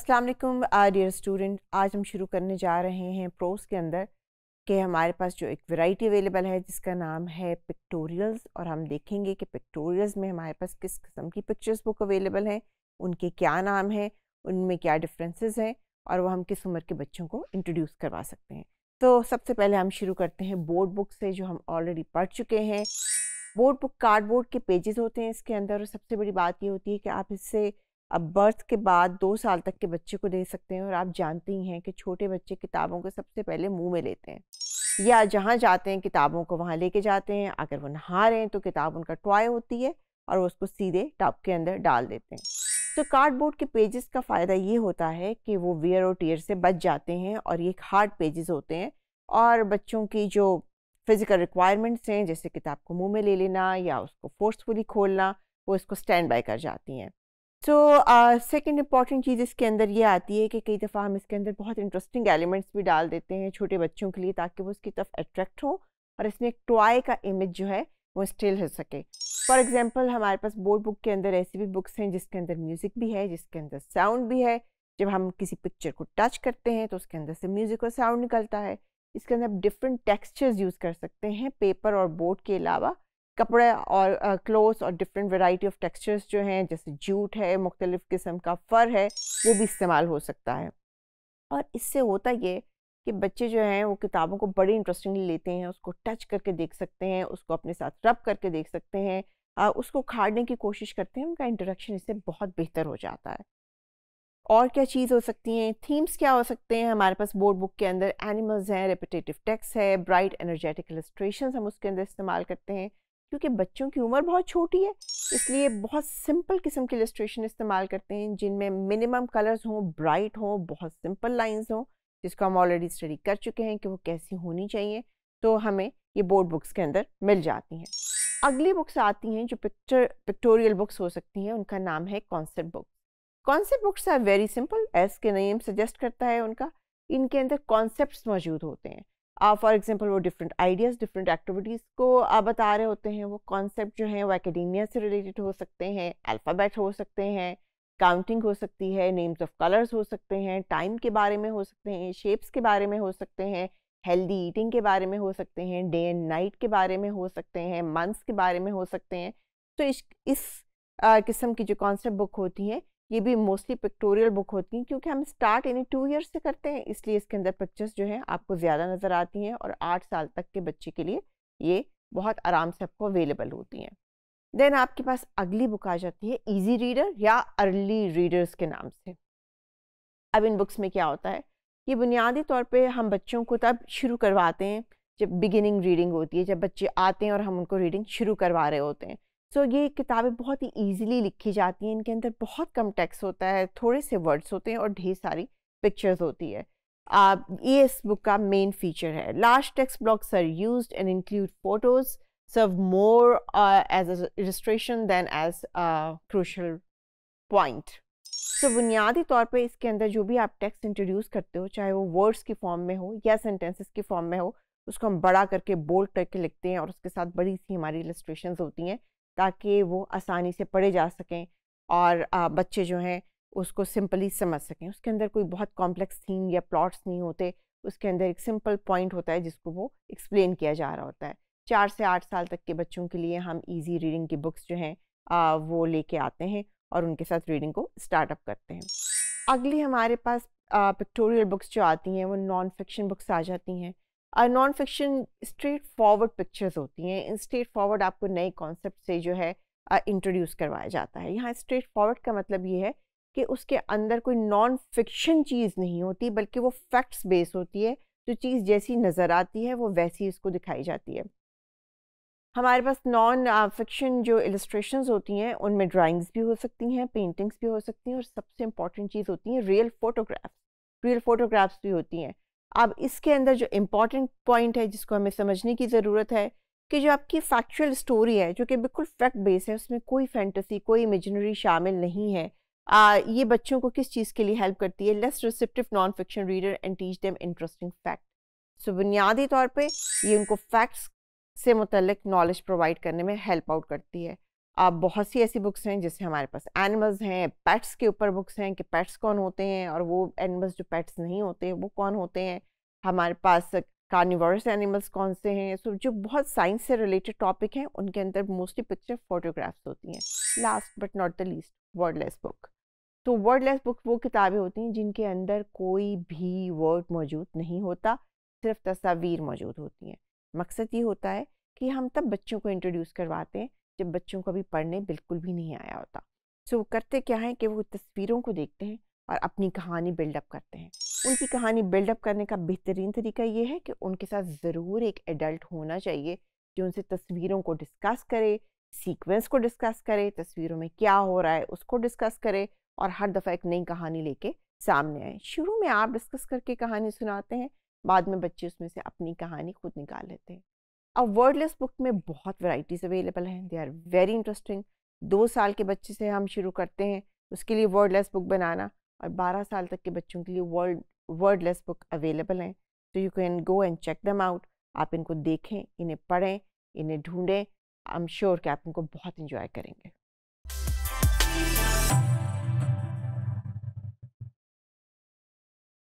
अस्सलाम वालेकुम dear student आज हम शुरू करने जा रहे हैं प्रोस के अंदर कि हमारे पास जो एक वैरायटी अवेलेबल है जिसका नाम है पिक्टोरियल्स और हम देखेंगे कि पिक्टोरियल्स में हमारे पास किस किस्म की पिक्चर्स बुक अवेलेबल हैं उनके क्या नाम हैं उनमें क्या डिफरेंसेस हैं और वह हम किस उम्र के बच्चों को इंट्रोड्यूस करवा सकते हैं तो सबसे पहले हम शुरू करते हैं बोर्ड बुक से जो हम ऑलरेडी पढ़ चुके हैं बोर्ड बुक कार्डबोर्ड के पेजेस होते हैं इसके अंदर और सबसे बड़ी बात ये होती है कि आप इससे अब बर्थ के बाद दो साल तक के बच्चे को दे सकते हैं और आप जानते ही हैं कि छोटे बच्चे किताबों को सबसे पहले मुंह में लेते हैं या जहाँ जाते हैं किताबों को वहाँ लेके जाते हैं अगर वो नहा रहे हैं तो किताब उनका टॉय होती है और वो उसको सीधे टब के अंदर डाल देते हैं तो कार्डबोर्ड के पेजेस का फ़ायदा ये होता है कि वो वेयर और टीयर से बच जाते हैं और ये हार्ड पेजेस होते हैं और बच्चों की जो फिज़िकल रिक्वायरमेंट्स हैं जैसे किताब को मुंह में ले लेना या उसको फोर्सफुली खोलना वो इसको स्टैंड बाय कर जाती हैं सो सेकेंड इम्पॉर्टेंट चीज़ इसके अंदर ये आती है कि कई दफ़ा हम इसके अंदर बहुत इंटरेस्टिंग एलिमेंट्स भी डाल देते हैं छोटे बच्चों के लिए ताकि वो उसकी तरफ अट्रैक्ट हो और इसमें एक टॉय का इमेज जो है वो स्टिल हो सके फॉर एग्जाम्पल हमारे पास बोर्ड बुक के अंदर ऐसी भी बुक्स हैं जिसके अंदर म्यूज़िक भी है जिसके अंदर साउंड भी है जब हम किसी पिक्चर को टच करते हैं तो उसके अंदर से म्यूज़िक और साउंड निकलता है इसके अंदर आप डिफरेंट टेक्स्चर्स यूज़ कर सकते हैं पेपर और बोर्ड के अलावा कपड़े और क्लोथ्स और डिफरेंट वैरायटी ऑफ टेक्सचर्स जो हैं जैसे जूट है मुख्तलिफ़ किस्म का फ़र है वो भी इस्तेमाल हो सकता है और इससे होता ये कि बच्चे जो हैं वो किताबों को बड़े इंटरेस्टिंगली लेते हैं उसको टच करके देख सकते हैं उसको अपने साथ रब करके देख सकते हैं उसको खाड़ने की कोशिश करते हैं उनका इंटरेक्शन इससे बहुत बेहतर हो जाता है और क्या चीज़ हो सकती हैं थीम्स क्या हो सकते हैं हमारे पास बोर्ड बुक के अंदर एनिमल्स हैं रेपिटेटिव टेक्स्ट है ब्राइट एनर्जेटिक इलस्ट्रेशन हम उसके अंदर इस्तेमाल करते हैं क्योंकि बच्चों की उम्र बहुत छोटी है इसलिए बहुत सिंपल किस्म के इलस्ट्रेशन इस्तेमाल करते हैं जिनमें मिनिमम कलर्स हों ब्राइट हों बहुत सिंपल लाइंस हों जिसको हम ऑलरेडी स्टडी कर चुके हैं कि वो कैसी होनी चाहिए तो हमें ये बोर्ड बुक्स के अंदर मिल जाती हैं अगली बुक्स आती हैं जो पिक्चर पिक्टोरियल बुक्स हो सकती हैं उनका नाम है concept book concept books are very simple as के नेम सजेस्ट करता है उनका इनके अंदर कॉन्सेप्ट मौजूद होते हैं फॉर एग्जांपल वो डिफरेंट आइडियाज़ डिफरेंट एक्टिविटीज़ को आप बता रहे होते हैं वो कॉन्सेप्ट जो हैं वो एकेडेमिया से रिलेटेड हो सकते हैं अल्फ़ाबेट हो सकते हैं काउंटिंग हो सकती है नेम्स ऑफ कलर्स हो सकते हैं टाइम के बारे में हो सकते हैं शेप्स के बारे में हो सकते हैं हेल्दी ईटिंग के बारे में हो सकते हैं डे एंड नाइट के बारे में हो सकते हैं मंथ्स के बारे में हो सकते हैं तो इस इस किस्म की जो कॉन्सेप्ट बुक होती हैं ये भी मोस्टली पिक्टोरियल बुक होती हैं क्योंकि हम स्टार्ट यानी टू ईयर्स से करते हैं इसलिए इसके अंदर पिक्चर्स जो हैं आपको ज़्यादा नज़र आती हैं और आठ साल तक के बच्चे के लिए ये बहुत आराम से आपको अवेलेबल होती हैं देन आपके पास अगली बुक आ जाती है ईजी रीडर या अर्ली रीडर्स के नाम से अब इन बुक्स में क्या होता है ये बुनियादी तौर पर हम बच्चों को तब शुरू करवाते हैं जब बिगिनिंग रीडिंग होती है जब बच्चे आते हैं और हम उनको रीडिंग शुरू करवा रहे होते हैं सो ये किताबें बहुत ही ईजिली लिखी जाती हैं इनके अंदर बहुत कम टेक्स्ट होता है थोड़े से वर्ड्स होते हैं और ढेर सारी पिक्चर्स होती है ये इस बुक का मेन फीचर है large text blocks are use and include photos serve more as registration than as crucial point so बुनियादी तौर पे इसके अंदर जो भी आप टेक्स्ट इंट्रोड्यूस करते हो चाहे वो वर्ड्स की फॉर्म में हो या सेंटेंसेस की फॉर्म में हो उसको हम बड़ा करके बोल्ड करके लिखते हैं और उसके साथ बड़ी सी हमारी इलस्ट्रेशन होती हैं ताकि वो आसानी से पढ़े जा सकें और बच्चे जो हैं उसको सिंपली समझ सकें उसके अंदर कोई बहुत कॉम्प्लेक्स थीम या प्लॉट्स नहीं होते उसके अंदर एक सिंपल पॉइंट होता है जिसको वो एक्सप्लेन किया जा रहा होता है चार से आठ साल तक के बच्चों के लिए हम इजी रीडिंग की बुक्स जो हैं वो लेके आते हैं और उनके साथ रीडिंग को स्टार्टअप करते हैं अगली हमारे पास पिक्टोरियल बुक्स जो आती हैं वो नॉन फिक्शन बुक्स आ जाती हैं non fiction straightforward pictures होती हैं इन स्ट्रेट फॉरवर्ड आपको नए कॉन्सेप्ट से जो है इंट्रोड्यूस करवाया जाता है यहाँ स्ट्रेट फॉरवर्ड का मतलब ये है कि उसके अंदर कोई नॉन फिक्शन चीज़ नहीं होती बल्कि वो फैक्ट्स बेस होती है जो चीज़ जैसी नज़र आती है वो वैसी उसको दिखाई जाती है हमारे पास नॉन फिक्शन जो इलस्ट्रेशन होती हैं उनमें ड्राइंग्स भी हो सकती हैं पेंटिंग्स भी हो सकती हैं और सबसे इंपॉर्टेंट चीज़ होती हैं रियल फ़ोटोग्राफ्स रियल फ़ोटोग्राफ्स भी होती हैं अब इसके अंदर जो इम्पॉर्टेंट पॉइंट है जिसको हमें समझने की ज़रूरत है कि जो आपकी फैक्चुअल स्टोरी है जो कि बिल्कुल फैक्ट बेस है उसमें कोई फैंटेसी कोई इमेजनरी शामिल नहीं है आ, ये बच्चों को किस चीज़ के लिए हेल्प करती है less receptive non fiction reader and teach them interesting fact so बुनियादी तौर पे ये उनको फैक्ट्स से मुतलक नॉलेज प्रोवाइड करने में हेल्प आउट करती है आप बहुत सी ऐसी बुक्स हैं जैसे हमारे पास एनिमल्स हैं पेट्स के ऊपर बुक्स हैं कि पेट्स कौन होते हैं और वो एनिमल्स जो पेट्स नहीं होते हैं वो कौन होते हैं हमारे पास कार्निवर्स एनिमल्स कौन से हैं सो जो बहुत साइंस से रिलेटेड टॉपिक हैं उनके अंदर मोस्टली पिक्चर फोटोग्राफ्स होती हैं last but not the least wordless book तो वर्डलेस बुक वो किताबें होती हैं जिनके अंदर कोई भी वर्ड मौजूद नहीं होता सिर्फ तस्वीर मौजूद होती हैं मकसद ये होता है कि हम तब बच्चों को इंट्रोड्यूस करवाते हैं जब बच्चों को अभी पढ़ने बिल्कुल भी नहीं आया होता सो वो करते क्या है कि वो तस्वीरों को देखते हैं और अपनी कहानी बिल्डअप करते हैं उनकी कहानी बिल्डअप करने का बेहतरीन तरीका ये है कि उनके साथ ज़रूर एक एडल्ट होना चाहिए जो उनसे तस्वीरों को डिस्कस करे सीक्वेंस को डिस्कस करे तस्वीरों में क्या हो रहा है उसको डिस्कस करे और हर दफ़ा एक नई कहानी लेके सामने आए शुरू में आप डिस्कस करके कहानी सुनाते हैं बाद में बच्चे उसमें से अपनी कहानी खुद निकाल लेते हैं और वर्डलेस बुक में बहुत वैराइटीज अवेलेबल हैं दे आर वेरी इंटरेस्टिंग दो साल के बच्चे से हम शुरू करते हैं उसके लिए वर्डलेस बुक बनाना और बारह साल तक के बच्चों के लिए वर्ड वर्डलेस बुक अवेलेबल हैं तो you can go and check them out आप इनको देखें इन्हें पढ़ें इन्हें ढूंढें आई एम श्योर कि आप इनको बहुत इन्जॉय करेंगे